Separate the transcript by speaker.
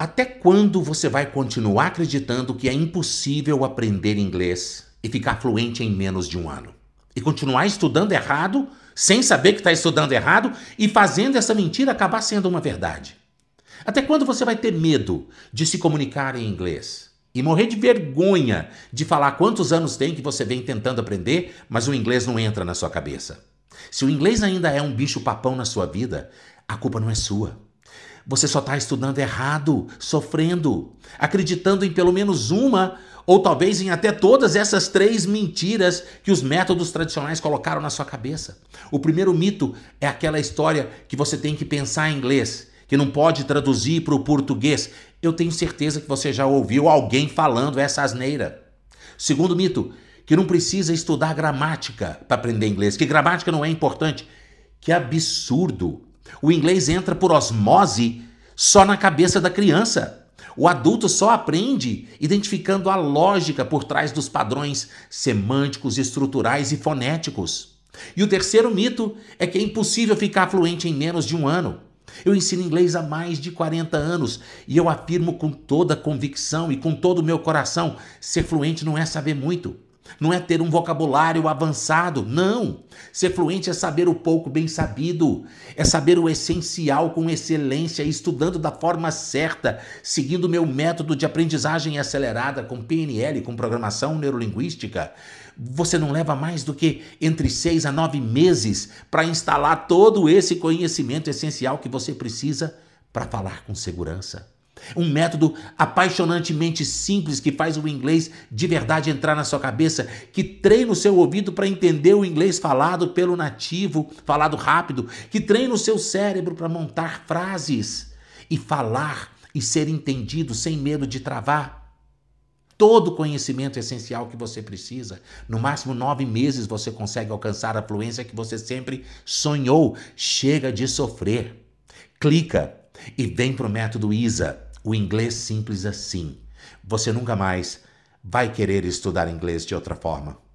Speaker 1: Até quando você vai continuar acreditando que é impossível aprender inglês e ficar fluente em menos de um ano? E continuar estudando errado, sem saber que está estudando errado e fazendo essa mentira acabar sendo uma verdade? Até quando você vai ter medo de se comunicar em inglês? E morrer de vergonha de falar quantos anos tem que você vem tentando aprender, mas o inglês não entra na sua cabeça? Se o inglês ainda é um bicho-papão na sua vida, a culpa não é sua. Você só está estudando errado, sofrendo, acreditando em pelo menos uma ou talvez em até todas essas três mentiras que os métodos tradicionais colocaram na sua cabeça. O primeiro mito é aquela história que você tem que pensar em inglês, que não pode traduzir para o português. Eu tenho certeza que você já ouviu alguém falando essa asneira. Segundo mito, que não precisa estudar gramática para aprender inglês, que gramática não é importante. Que absurdo! O inglês entra por osmose só na cabeça da criança. O adulto só aprende identificando a lógica por trás dos padrões semânticos, estruturais e fonéticos. E o terceiro mito é que é impossível ficar fluente em menos de um ano. Eu ensino inglês há mais de 40 anos e eu afirmo com toda convicção e com todo o meu coração: ser fluente não é saber muito, não é ter um vocabulário avançado, não. Ser fluente é saber o pouco bem sabido, é saber o essencial com excelência, estudando da forma certa, seguindo meu método de aprendizagem acelerada com PNL, com programação neurolinguística. Você não leva mais do que entre seis a nove meses para instalar todo esse conhecimento essencial que você precisa para falar com segurança. Um método apaixonantemente simples que faz o inglês de verdade entrar na sua cabeça, que treina o seu ouvido para entender o inglês falado pelo nativo, falado rápido, que treina o seu cérebro para montar frases e falar e ser entendido sem medo de travar. Todo o conhecimento essencial que você precisa. No máximo nove meses você consegue alcançar a fluência que você sempre sonhou. Chega de sofrer. Clica e vem para o método ISA o inglês simples assim. Você nunca mais vai querer estudar inglês de outra forma.